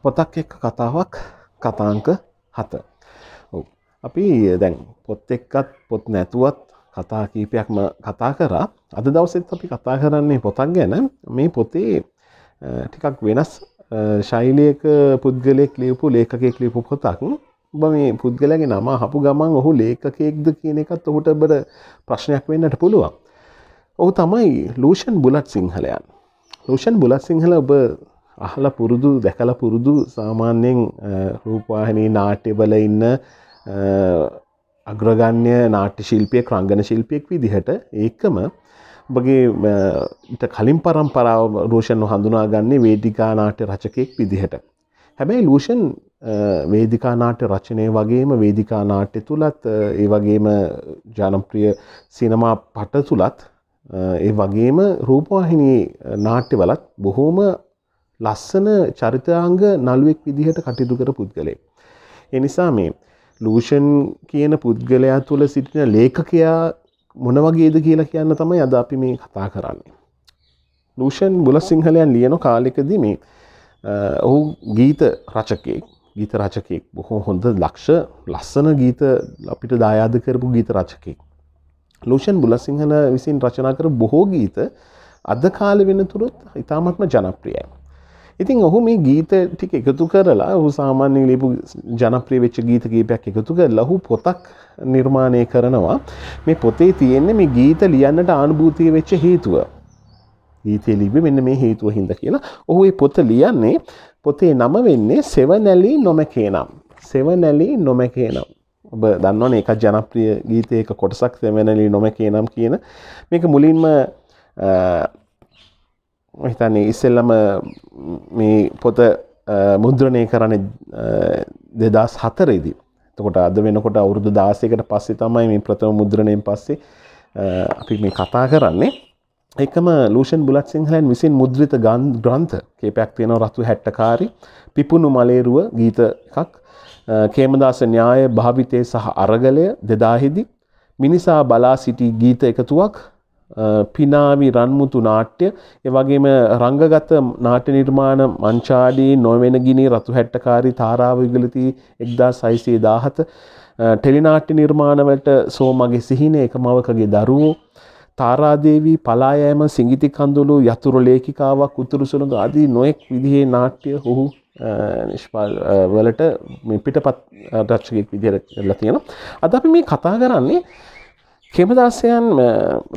පොතක් එක්ක කතාවක් කතාංක හත අපි දැන් පොත් එක්කත් පොත් නැතුවත් කතා කීපයක්ම කතා කරා අද දවසෙත් අපි කතා කරන්නේ පොතක් ගැන මේ පොතේ ටිකක් වෙනස් ශෛලයක පුද්ගලෙක් ලියපු ලේකෙක් ලියපු පොතක් ඔබ මේ පුද්ගලගේ නම හපු ගමන් ඔහු ලේකෙක්ද කියන එකත් ඔහුට බර ප්‍රශ්නයක් වෙන්නට පුළුවන් ඔහු තමයි ලූෂන් බුලත් සිංහලයන් ලූෂන් බුලත් සිංහල ඔබ අහල පුරුදු දැකල පුරුදු සාමාන්‍යයෙන් රූපවාහිනී නාට්‍යබල ඉන්න අග්‍රගන්‍ය නාට්‍ය ශිල්පය ක්‍රංගන ශිල්පයෙක් විදිහට ඒකම ඔබගේ ඉට කලින් පරම්පරාව රෝෂන් හඳුනාගන්නේ වේදිකා නාට්‍ය රචකයෙක් විදිහට. හැබැයි ලූෂන් වේදිකා නාට්‍ය රචනය වගේම වේදිකා නාට්‍ය තුළත් ඒ වගේම ජනප්‍රිය සිනමා පට තුළත් ඒ වගේම රූපවාහිනී නාට්‍යවලත් බොහෝම ලස්සන චරිතාංග නළුවෙක් විදිහට කටයුතු කර පුද්ගලේ. එනිසා මේ ලූෂන් කියන පුද්ගලයා තුළ සිටින ලේඛකයා මොන වගේද කියලා කියන්න තමයි අද අපි මේ කතා කරන්නේ. ලූෂන් බුල සිංහලයන් ලියන කාලෙකදී මේ ඔහු ගීත රචකයෙක් ගීත රචකයෙක් බොහෝ හොඳ ලක්ෂ ලස්සන ගීත අපිට දායාද කරපු ගීත රචකයෙක්. ලූෂන් බුලසිංහල විසින් රචනා කර බොහෝ ගීත අද කාල වෙනතුරුත් ඉතාමත්ම ජනප්‍රියයි. ඉතින් ඔහු මේ ගීත ටික එකතු කරලා හු සාමාන්‍යෙන් ලිපු ජනප්‍රිය වෙච්ච ගීත ගීපයක් එකතු කර ලහු පොතක් නිර්මාණය කරනවා මේ පොතේ තියෙන්නේ මේ ගීත ලියන්නට ආනුභූතිය වෙච්ච හේතුව ගීතය ලිබි මෙන්න මේ හේතුව හිද කියලා ඔහු පොත ලියන්නේ පොතේ නම වෙන්නේ සෙවනැලි නොමැකේ නම් සෙවනැලි නොමැකේ නම් ඔබ දන්නවන එක ජනප්‍රිය ගීතයක කොටසක් සෙවනැලි නොමැකේ නම් කියන මේක මුලින්ම හිතන්නේ ඉස්සෙල්ලම මේ පොත මුද්‍රණය කරන දෙදස් හතරේදී තකොට අද වෙනකොට අවුරුදු දාසයකට පස්සේ තමයි මේ ප්‍රථම මුද්‍රණයෙන් පස්සේ අපි මේ කතා කරන්නේ එකම ලූෂන් බුලත් සිංහලයන් විසින් මුද්‍රිත ගන් ග්‍රන්ථ කේපයක් තියෙන රතු හැට්ටකාරි පිපුණු මලේරුව ගීත එකක් කේමදාස න්‍යාය භාවිතය සහ අරගලය දෙදාහිදි මිනිසා බලා සිටි ගීත එකතුවක් පිනාවි රන්මුතු නාට්‍ය එවගේම රංගගත නාට්‍ය නිර්මාණ මංචාඩී නොවෙන ගිනි රතු හැට්ටකාරී තාරාව විගලති එක්දා සයිසේ දාහත ටෙලිනාට්‍ය නිර්මාණවලට සෝමගේ සිහින එක මවකගේ දරුවෝ තාරාදේවී පලායෑම සිංගිති කඳුළු යතුරු ලේඛිකාවක් උතුරු සුළඟ ආදී නොයෙක් විදිහේ නාට්‍ය ඔහු නිෂ්පාද වලට මේ පිටපත් රචකයෙක් විදිහට කරලා තියෙනවා. අද අපි මේ කතා කරන්නේ කෙමදාසයන්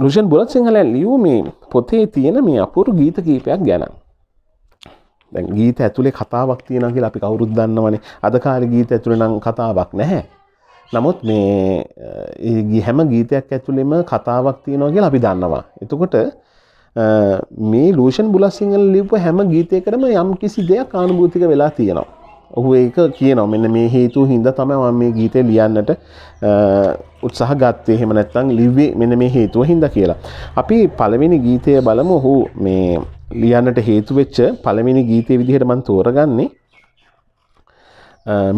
ලුෂන් බොලත් සිංහලැන් ලියූ මේ පොතේ තියෙන මේ අපුරු ගීත කීපයක් ගැන ගීත ඇතුළේ කතාවක් තියෙනගේ අපි කවුරුද දන්නවනේ අදකාර ගීත ඇතුළේ නම් කතාවක් නැහැ නමුත් මේ ගිහැම ගීතයක් ඇතුළෙම කතාවක් තියෙනවගේ අපි දන්නවා එතකොට මේ ලූෂන් බුලසිංහල ලිප හැම ගීතයකටම යම් කිසි දෙයක් ආනුභූතික වෙලා තියෙනවා ඔහු ඒක කියනව මෙන්න මේ හේතු හින්ද තමයි මම මේ ගීතේ ලියන්නට උත්සාහ ගත්තේ එහෙම නැත්නම් ලිව්වේ මෙන්න මේ හේතුව හින්දා කියලා. අපි පළවෙනි ගීතය බලමු ඔහු මේ ලියන්නට හේතු වෙච්ච පළවෙනි ගීතේ විදිහට මම තෝරගන්නේ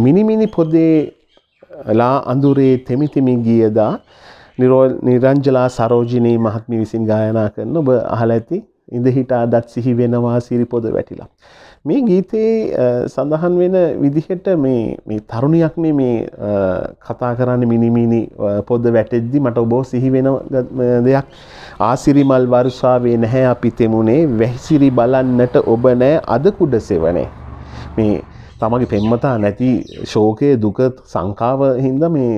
මිනිමිනි පොදේ ලා අඳුරේ තෙමිතිමි ගියදා නිරංජලා සරෝජිනී මහත්මි විසින් ගායනා කරන ඔබ අහලා ඇති ඉඳ හිටා දත් සිහි වෙනවා සිරිපොද වැටිලා මේ ගීතයේ සඳහන් වෙන විදිහට මේ තරුණයක්නේ මේ කතා කරන්න මිනිමිනි පොද වැටෙද්දි මට ඔබෝ සිහි වෙන දෙයක් ආසිරිමල් වර්ෂාවේ නැහැ අපි තෙමුණේ වැහිසිරි බලන්නට ඔබ නෑ අද කුඩ සෙවනේ මේ තමගේ පෙම්මතා නැති ශෝකය දුක සංකාව හින්ද මේ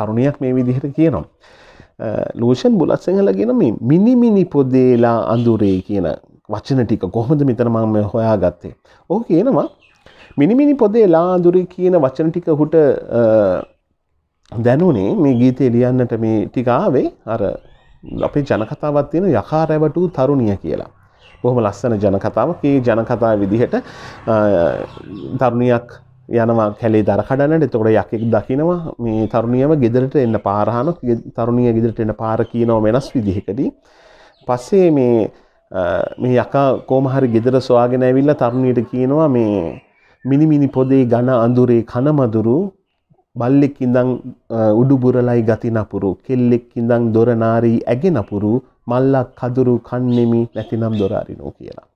තරුණයක් මේ විදිහට කියනවා ලූෂන් බුලත් සිංහලගෙන මේ මිනිමිනි පොදේලා අඳුරේ කියන වචන ටික කොහොමද මෙතන මම හොයා ගත්තේ. ඔහු කියනවා මිනිමිනි පොදේ ලාදුරි කියන වචන ටික හුට දැනුනේ මේ ගීතය ලියන්නට මේ ටිකාවේ අර අපේ ජනකතාවත් තියෙන යකා රැවටූ තරුණිය කියලා. බොහොම ලස්සන ජනකතාවක් ඒ ජනකතා විදිහට තරුණියක් යනවා කැලේ දර කඩන්නට එතකොට යකෙක් දකිනවා මේ තරුණියම ගෙදරට එන්න පාරහන තරුණිය ගෙදරට එන්න පාර කියනව වෙනස් විදිහකදී. පස්සේ මේ මේ යකා කෝමහරි ගෙදර සොයාගෙන ඇවිල්ලා තරුණියට කියනවා මේ මිනි මිනි පොදේ ඝන අඳුරේ කන මදුරු බල්ලෙක් ඉඳන් උඩු බුරලයි ගති නපුරු කෙල්ලෙක් ඉඳන් දොර නාරී ඇගේ නපුරු මල්ලක් කදුරු කන්නෙමි නැතිනම් දොර අරිනෝ කියලා.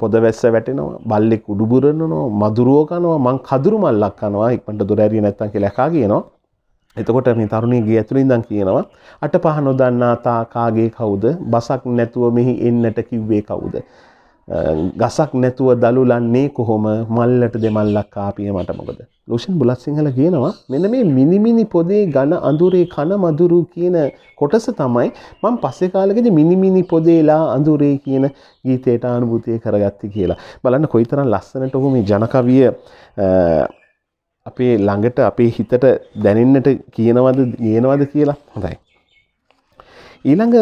පොද වැස්ස වැටෙනවා බල්ලෙක් උඩු බුරනනවා මදුරුව කනවා මං කදුරු මල්ලක් කනවා ඉක්මනට දොර ඇරියේ නැත්තම් කියලා එකා කියනවා. එතකොට මේ තරුණියගේ ඇතුළේ ඉඳන් කියනවා අට පහ නොදන්නා තා කාගේ කවුද බසක් නැතුව මෙහි එන්නට කිව්වේ කවුද ගසක් නැතුව දලුලන්නේ කොහොම මල්ලට දෙමල්ලක් කාපිය මට මොකද ලෝෂන් බුලත් සිංහල කියනවා මෙන්න මේ මිනිමිනි පොදේ ඝන අඳුරේ කන මදුරු කියන කොටස තමයි මම පස්සේ කාලෙකදී මිනිමිනි පොදේලා අඳුරේ කියන ගීතයට අනුභූතිය කරගත්තේ කියලා බලන්න කොයිතරම් ලස්සනට ඔහු මේ ජනකවිය අපේ ළඟට අපේ හිතට දැනෙන්නට කියනවද ගනවද කියලා හොඳයි. ඊළඟ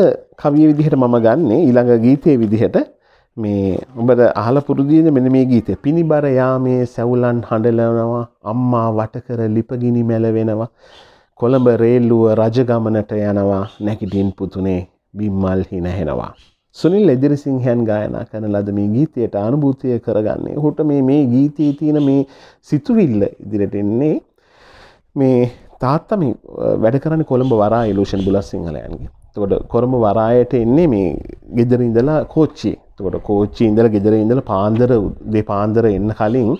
කවිය විදිහට මම ගන්නේ ඊළඟ ගීතය විදිහට මේ ඔබට අහල පුරුදීන මෙන මේ ගීතය පිණිබර යාමේ සැවුලන් හඬලනවා අම්මා වටකර ලිපගිනි මැලවෙනවා කොළඹ රේල්ලුව රජගමනට යනවා නැකිටින් පුතුනේ බිම්මල් හිනහෙනවා. සුනිල් එදිරිසිංහයන් ගායනා කරන ලද මේ ගීතයට අනුභූතිය කරගන්නේ. හොට මේ මේ ගීතයේ තියෙන මේ සිතුවිල්ල ඉදිරියට එන්නේ මේ තාත්තා මේ වැඩ කරන්නේ කොළඹ වරා ඉලූෂන් බුලස් සිංහලයන්ගේ. එතකොට කොළඹ වරායට එන්නේ මේ ගෙදර ඉඳලා කෝච්චියේ. එතකොට කෝච්චියේ ඉඳලා ගෙදර ඉඳලා පාන්දර උදේ පාන්දර එන්න කලින්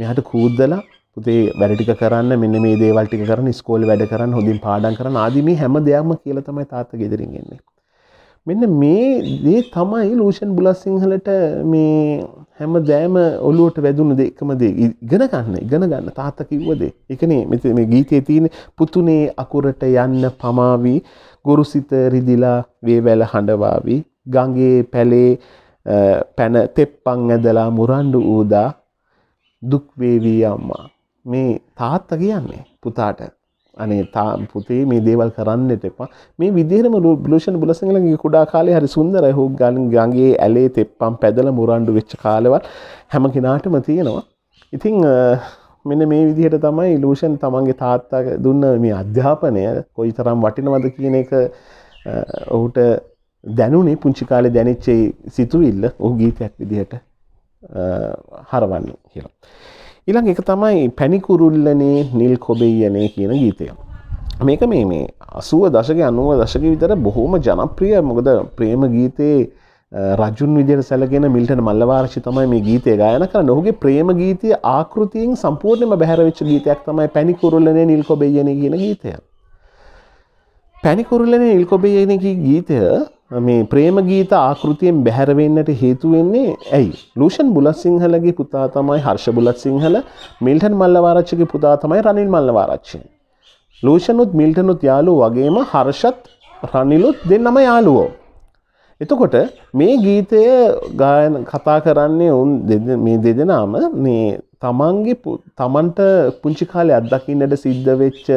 මෙහාට කූද්දලා පුතේ වැඩ ටික කරන්න මෙන්න මේ දේවල් ටික කරන්න ඉස්කෝලේ වැඩ කරන්න හොඳින් පාඩම් කරන්න ආදී මේ හැම දෙයක්ම කියලා තමයි තාත්තා ගෙදරින් එන්නේ. මෙන්න මේ දේ තමයි ලූෂන් බුලස් සිංහලට මේ හැම දෑම ඔලුවට වැදුන දෙකම දේ ඉගෙන ගන්න ඉගෙන ගන්න තාත්ත කිව්වදේ එකනේ මෙත මේ ගීතයේ තියෙන පුතුනේ අකුරට යන්න පමාවි ගුරුසිත රිදිලා වේවැල හඬවාවි ගඟේ පැලේ පැන තෙප්පන් ඇදලා මුරණ්ඩු ඌදා දුක් වේවි අම්මා මේ තාත්තා කියන්නේ පුතාට අනේ තා පුතේ මේ දේවල් කරන්නට එපා මේ විදිහම බ්ලෂන් බුලසඟලගේ කුඩා කාලේ හරි සුන්දර හෝ ගලින් ගගේ ඇලේ තෙප්පම් පැදල මුරන්ඩු වෙච්ච කාලවත් හැම කෙනාටම තියෙනවා ඉතිං මෙන මේ විදිහට තමයි ලූෂන් තමන්ගේ තාත්තා දුන්න මේ අධ්‍යාපනය කොයි තරම් වටිනවද කියන එක ඔහුට දැනුනේ පුංචිකාලෙ දැනිච්චේ සිතුවිල්ල ඔහු ගීතයක් විදිහට හරවන්න කියලා. ඉළං එක තමයි පැණිකුරුල්ලනේ නිල් කොබෙයනේ කියන ගීතය. මේක මේ මේ අසුව දශක අනුව දශක විතර බොහෝම ජනප්‍රිය මොකද ප්‍රේම ගීතයේ රජුන් විදිර සැලගෙන මිල්ටන මල්ලවාර්ශි තමයි මේ ගීතය ගයන කර නොහුගේ ප්‍රේම ගීතය ආකෘතියෙන් සම්පූර්ණයම බැහැරවෙච්ච ගීතයක් තමයි පැණිකුරුල්ලනේ නිල් කොබෙයන කියන ගීතයක්. පැණිකුරුලන ඉල්කොබයනකි ගීතය මේ ප්‍රේම ගීත ආකෘතියෙන් බැහැරවෙන්නට හේතුවෙන්නේ ඇයි. ලූෂන් බුලත් සිංහලගේ පුතා තමයි හර්ෂ බුලත් සිංහල මිල්ටන් මල්ලවාරච්චගේ පුතා තමයි රනිල් මල්ලවාරච්චය. ලූෂනුත් මිල්ටනුත් යාලු වගේම හර්ෂත් රනිලුත් දෙන්නම යාලුවෝ. එතකොට මේ ගීතය ගායන කතා කරන්නේ උන් මේ දෙදෙනම මේ තමන්ගේ තමන්ට පුංචිකාලය අත්දකින්නට සිද්ධ වෙච්ච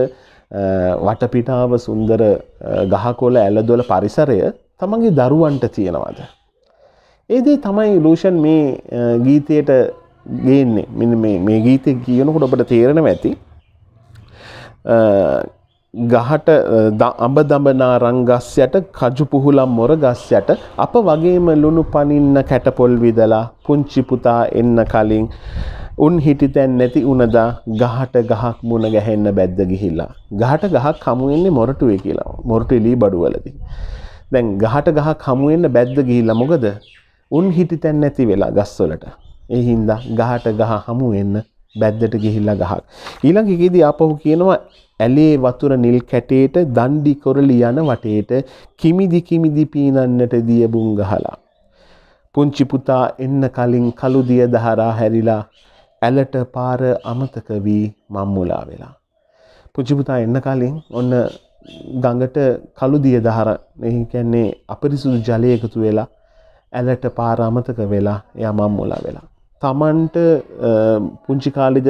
වටපිටාව සුන්දර ගහකොල ඇල්ලදොල පරිසරය තමන්ගේ දරුවන්ට තියෙනවාද. ඒදේ තමයි ලූෂන් මේ ගීතයට ගේන්නේ මෙ මේ ගීතය කියනකොට ඔබට තේරෙන ඇති ගහට අඹ දඹනා රංගස්යට කජු පුහුලම් මොර ගස්යට අප වගේම ලුණු පනින්න කැටපොල් විදලා පුංචි පුතා එන්න කලින් උන් හිටිතැන් නැති උනදා ගහට ගහක් මුණ ගැහෙන්න බැද්ද ගිහිල්ලා. ගහට ගහක් හමුවෙන්නේ මොරටුවේ කියලා මොරටු එලී බඩුවලදී. දැන් ගහට ගහක් හමුවෙන්න බැද්ද ගිහිල්ලා මොකද? උන් හිටිතැන් නැති වෙලා ගස්වලට. ඒ හින්දා ගහට ගහ හමුවෙන්න බැද්දට ගිහිල්ලා ගහක්. ඊළඟ එකේදී ආපහු කියනවා ඇලේ වතුර නිල් කැටේට දණ්ඩි කොරලි යන වටේට කිමිදි කිමිදි පීනන්නට දියබුන් ගහලා. පුංචි පුතා එන්න කලින් කළු දිය දහරා හැරිලා ඇලට පාර අමතක වී මම් මුලා වෙලා. පුංචි පුතා එන්න කලින් ඔන්න ගඟට කළු දිය දහර එහි කියන්නේ අපිරිසුදු ජලය එකතු වෙලා ඇලට පාර අමතක වෙලා එයා මම් මුලා වෙලා. තමන්ට පුංචි කාලිද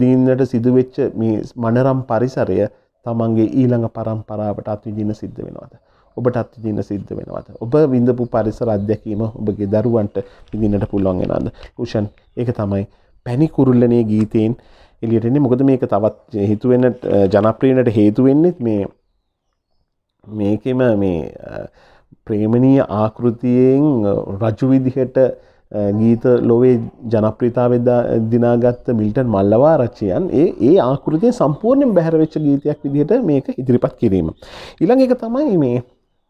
දීන්නට සිදුවෙච්ච මේ මනරම් පරිසරය තමන්ගේ ඊළඟ පරම්පරාවට අත්විදින සිද්ධ වෙනවාද. ඔබටත් දින සිද්ධ වෙනවද ඔබ විඳපු පරිසර අධ්‍යක්ීම ඔබගේ දරුවන්ට විඳින්නට පුළුවන් වෙනවද කුෂන් ඒක තමයි පැණි කුරුල්ලනේ ගීතයෙන් එළියට එන්නේ මොකද මේක තවත් හිතු වෙන ජනප්‍රියනට හේතු වෙන්නේ මේ මේකෙම මේ ප්‍රේමණීය ආකෘතියෙන් රජු විදිහට ගීත ලොවේ ජනප්‍රීතාවෙද දිනාගත්ත මිල්ටන් මල්ලවා රච්චයන් ඒ ඒ ආකෘතිය සම්පූර්ණයෙන් බැහැරවෙච්ච ගීතයක් විදිහට මේක ඉදිරිපත් කිරීම. ඉළඟ එක තමයි මේ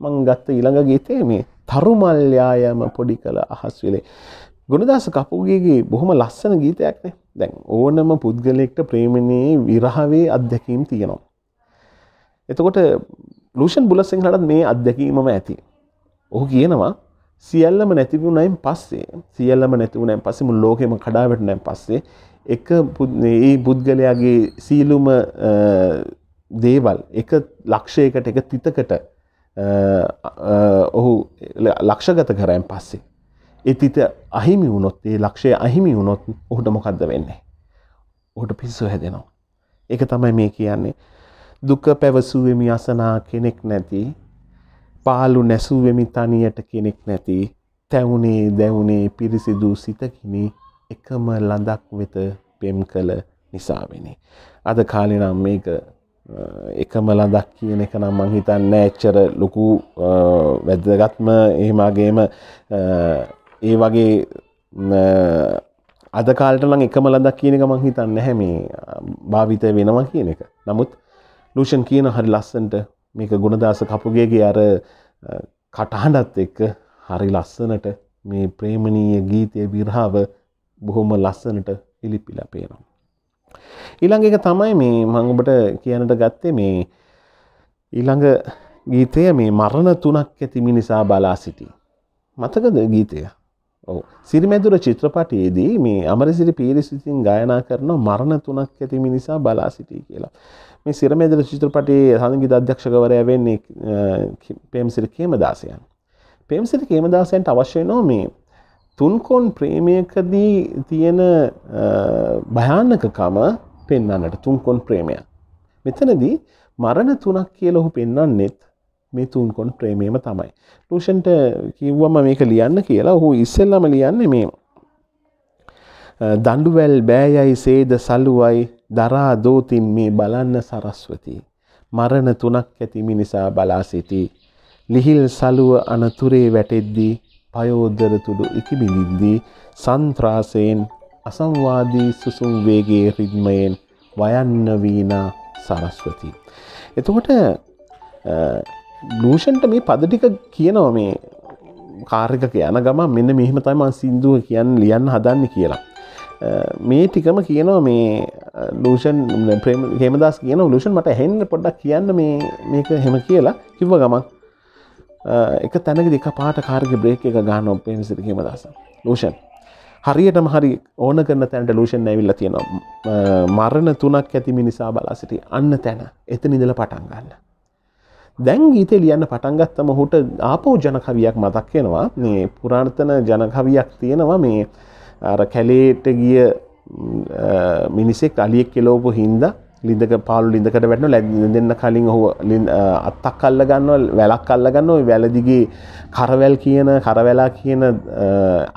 මං ගත්ත ඊළඟ ගීතේ මේ තරුමල්්‍යයායම පොඩි කළ අහස්වෙලේ. ගුණදස කපුගේගේ බොහොම ලස්සන ගීතයක්නේ දැන් ඕනම පුද්ගලෙක්ට ප්‍රේමණයේ විරහවේ අත්දැකීම් තියෙනවා. එතකොට ලූෂන් බුලසිං හටත් මේ අත්දැකීමම ඇති. ඔහු කියනවා සියල්ලම නැතිවුණයින් පස්සේ සියල්ලම නැතිවුණයින් පස්සෙම ලෝකෙම කඩාවටනෑ පස්සේ එක ඒ පුද්ගලයාගේ සීලුම දේවල් එක ලක්ෂයකට එක තිතකට ඔහු ලක්ෂගත කරයන් පස්සේ. එතිත අහිමි වුණොත් ඒ ලක්ෂය අහිමි වුණොත් ඔහුට මොකක්ද වෙන්නේ. ඔහුට පිස්සු හැදෙනවා. එක තමයි මේ කියන්නේ. දුක පැවසුවමි අසනා කෙනෙක් නැති පාලු නැසුවමි තනියට කෙනෙක් නැති තැවුණේ දැවුණේ පිරිසිදු සිතකිනි එකම ලඳක් වෙත පෙම් කළ නිසාවෙනි. අද කාලෙනම් මේක එකම ලඳක් කියන එක නම් මං හිතන්න එච්චර ලොකු වැදගත්ම එහෙමගේම ඒ වගේ අදකාලට නම් එකම ලඳක් කියන එක මං හිතන්න නැහැ මේ භාවිතය වෙනවා කියන එක. නමුත් ලූෂන් කියන හරි ලස්සන්ට මේක ගුණදාස කපුගේගේ අර කටහඬත් එක්ක හරි ලස්සනට මේ ප්‍රේමණීය ගීතය විරහාව බොහොම ලස්සනට ඉලිපිලා පේනවා. ඊළඟ එක තමයි මේ මං ඔබට කියනට ගත්තේ මේ ඊළඟ ගීතය මේ මරණ තුනක් ඇති මිනිසා බලා සිටි. මතකද ගීතය ඔව සිරිමැදුර චිත්‍රපටයේදී මේ අමරසිරි පිරිසිතින් ගායනා කරන මරණ තුනක් ඇති මිනිසා බලා සිටී කියලා. මේ සිරමැදුර චිත්‍රපටයේ සඳගි අධ්‍යක්ෂකවරය වෙන්නේ පේම්සිරි කේමදාසයන්. පේම්සිරි කේමදාසයන්ට අවශ්‍ය නෝ මේ තුන්කොන් ප්‍රේමයකදී තියෙන භයානකකම පෙන්න්නට තුන්කොන් ප්‍රේමය. මෙතනදී මරණ තුනක් කියල ඔහු පෙන්න්නන්නෙත් මේ තුන්කොන් ප්‍රේමේම තමයි. ලූෂන්ට කිව්වම මේක ලියන්න කියලා ඔහු ඉස්සෙල්ලම ලියන්න මේ. දඩුවැල් බෑයයි සේද සලුවයි දරා දෝතින් මේ බලන්න සරස්වති. මරණ තුනක් ඇති මිනිසා බලා සිටි. ලිහිල් සලුව අනතුරේ වැටෙද්දී අයෝදරතුළු ඉකිබිලිද්දී සන්ත්‍රාසයෙන් අසංවාදී සුසුම් වේගේ රිද්මයෙන් වයන්න වීනා සරස්වති. එතකොට දූෂන්ට මේ පදටික කියනව මේ කාර්ක යන ගම මෙන්න මෙහම තම සින්දුව කියන්න ලියන්න හදන්න කියලා. මේ ටිකම කියනවා මේ ලූෂන් ප්‍රේම හෙමදස් කියන ලූෂන් මට හෙන්න පොඩ්ඩක් කියන්න මේක හෙම කියලා කිව්ව ගමක් එක තැනක දෙක පාට කාරග බ්‍රේක එක ගාන පෙන්සිරහීම දස ලූෂන් හරියටම හරි ඕන කරන තැන්ට ලූෂන් ඇවිල්ල තියෙනවා මරණ තුනක් ඇති මිනිසා බලා සිටි අන්න තැන එත නිදල පටන් ගන්න දැන් ගීතේ ලියන්න පටන්ගත්තම හුට ආපෝ ජනකවියක් මතක් වෙනවා මේ පුරාර්ථන ජනකවියක් තියෙනවා මේ කැලේට ගිය මිනිසෙක් අලියෙක් කෙලෝපු හින්දා ලිඳක පාලු ලිඳකට වැටන ලැ දෙන්න කලින් ඔහු අත්තක් කල්ල ගන්න වැලක් කල්ල ගන්න වැලදිගේ කරවැල් කියන කරවැලා කියන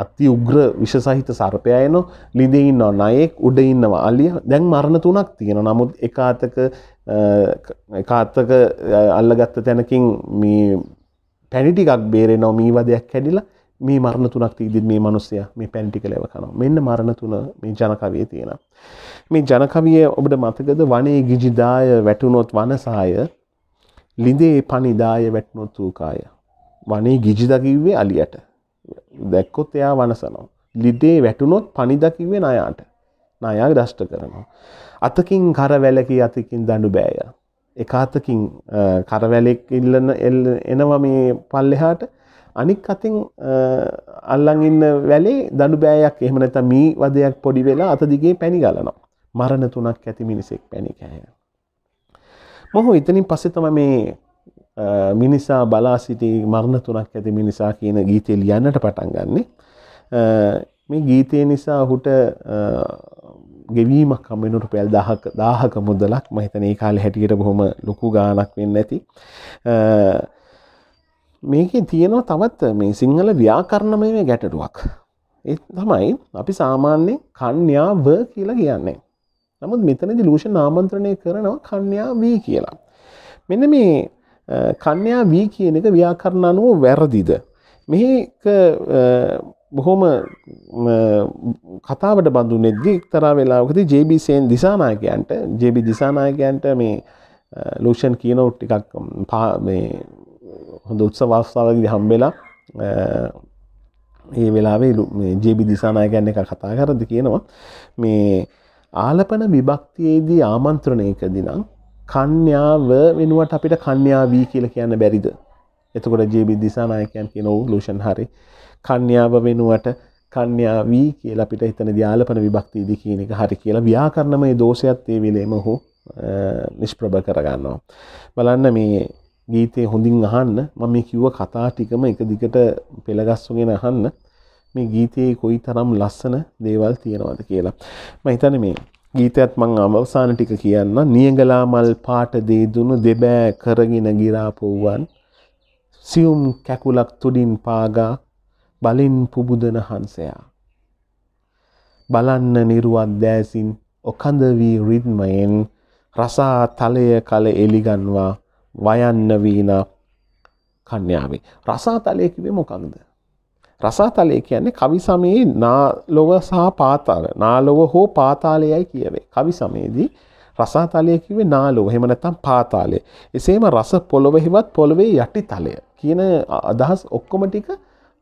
අති උග්‍ර විශ සහිත සර්පයයන ලිඳඉන්න නයෙක් උඩ ඉන්නවා අලිය දැන් මරණ තුනක් තියෙන නමුත් එකාතක කාත්තක අල්ලගත්ත තැනකින් මේ පැණිටිකක් බේරෙනෝ මීවදයක් හැඩිලා මේ මරණ තුනක් තිීදිත් මේ මනුස්සය මේ පැන්ටික ලැව කනවා මෙන්න මරණ තුන මේ ජනකවිය තියෙන. මේ ජනකවිය ඔබට මතකද වනේ ගිජිදාය වැටුනොත් වනසාය ලිඳේ පනිදාය වැට්නොත් වූකාය. වනේ ගිජිදකිව්වේ අලියට දැක්කොත් එයා වනසනවා. ලිදේ වැටුනොත් පනිදකිවේ නයාට නයා දෂ්ට කරනවා. අතකින් කර වැලකි අතිකින් දඩු බෑය. එක අතකින් කරවැලෙක් ඉල්ලන එනවා මේ පල්ලෙහාට අනික් අතින් අල්ලන් ඉන්න වැලේ දඩු බෑයක් එහෙම නැත මී වදයක් පොඩි වෙලා අතදිගේ පැණි ගලනවා මරණ තුනක් ඇති මිනිසෙක් පැණි කෑය. මොහු ඉතනින් පස්සෙතම මේ මිනිසා බලා සිටි මරණ තුනක් ඇති මිනිසා කියන ගීතය ලියන්නට පටන් ගන්නේ මේ ගීතය නිසා හුට ගෙවීමක් කම්මෙනුට පැල් දාහක මුදලක් මහිතන ඒ කාල හැටියට බොහොම ලොකු ගානක් වෙන්න ඇති මේකේ තියෙනවා තවත් මේ සිංහල ව්‍යාකරණමය ගැටටුවක්. ඒ තමයි අපි සාමාන්‍ය කන්‍යාව කියලා කියන්නේ. නමුත් මෙතනදි ලූෂන් ආමන්ත්‍රණය කරනවා කන්‍යා වී කියලා. මෙන්න මේ කන්‍යා වී කියන එක ව්‍යාකරණ අනුව වැරදිද. මෙහි බොහොම කතාවට බඳු නෙද්දි එක්තරා වෙලාවකදී JB සේන් දිසානායකයන්ට JB දිසානායකයන්ට මේ ලූෂන් කියනෝ ටිකක් හොඳ උත්සව අවස්ථාවකදී හම්බෙලා ඒ වෙලාවේ ජේබි දිසානායකයන් එක කතා කරද්දි කියනවා මේ ආලපන විභක්තියේදී ආමන්ත්‍රණයකදී නම් කන්‍යාව වෙනුවට අපිට කන්‍යාවී කියලා කියන්න බැරිද? එතකොට ජේබි දිසානායකයන් කියන ඕ ලූෂන් හරි කන්‍යාව වෙනුවට කන්‍යාවී කියලා අපිට හිතන ධාලපන විභක්තියේදී කියන එක හරි කියලා ව්‍යාකරණමය දෝෂයත් ඒ වෙලේම ඔහු නිෂ්ප්‍රභ කරගන්නවා. බලන්න මේ ගීතය හොඳින් අහන්න මම මේ කිව්ව කතා ටිකම එක දිගට පෙළගස්වගෙන අහන්න මේ ගීතයේ කොයි තරම් ලස්සන දේවල් තියෙනවද කියලා. මම හිතන්නේ මේ ගීතයත් මං අවසාන ටික කියන්න. නියඟලා මල් පාට දේදුණු දෙබෑ කරගෙන ගිරාපොව්වන් සියුම් කැකුලක් තුඩින් පාගා බලින් පුබුදන හංසයා. බලන්න නිරුවත් දෑසින් ඔකඳ වී රිද්මයෙන් රසා තලය කල එලිගන්වා වයන්න වීනා කන්‍යාවේ. රසාතලය කිවේ මොකක්ද. රසාතලය කියන්නේ කවි සමයේ නාලොව සහ පාතාල නාලොව හෝ පාතාලයයි කියවේ. කවි සමයේදී රසාතලය කිවේ නාලොව හෙමනතම් පාතාලය. එසේම රස පොළොවෙහිවත් පොළොවේ යටි තලය කියන අදහස් ඔක්කොම ටික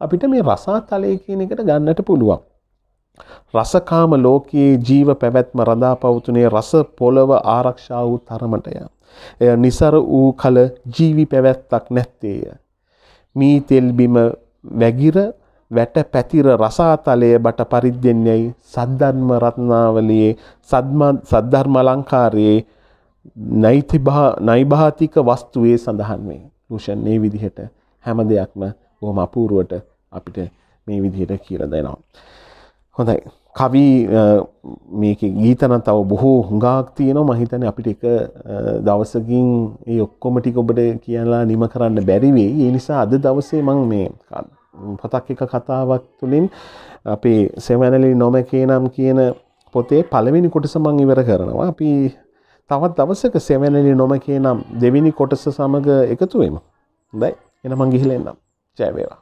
අපිට මේ රසාතලය කියන එකට ගන්නට පුළුවන්. රසකාම ලෝකයේ ජීව පැවැත්ම රඳා පවතුනේ රස පොළව ආරක්ෂා වූ තරමටය. එය නිසර වූ කල ජීවි පැවැත්තක් නැත්තේය. මී තෙල්බිම වැගිර වැට පැතිර රසාතලය බට පරිද්දෙන්යයි සද්ධර්ම රත්නාවලයේ සද්ධර්ම ලංකාරයේ නයිභාතික වස්තුවේ සඳහන් වේ. රෂන් මේ විදිහට හැම දෙයක්ම බොහොම අපූරුවට අපිට මේ විදිහට කියල දෙනවා. හොඳයි කවි මේක ගීතන තව බොහෝ හුඟාක් තියෙනවා මහිතන අපිට එක දවසකින් ඒ ඔක්කොම ටික ඔබට කියලා නිම කරන්න බැරි වෙයි. ඒ නිසා අද දවසේ මම මේ පතක් එක කතාවක් තුලින් අපේ සෙවැනලි නොමකේ නම් කියන පොතේ පළවෙනි කොටස මම ඉවර කරනවා. අපි තවත් දවසක සෙවැනලි නොමකේ නම් දෙවෙනි කොටස සමග එකතු වෙමු. හොඳයි. එහෙනම් මම ගිහිල්ලා එන්නම්. ජය වේවා.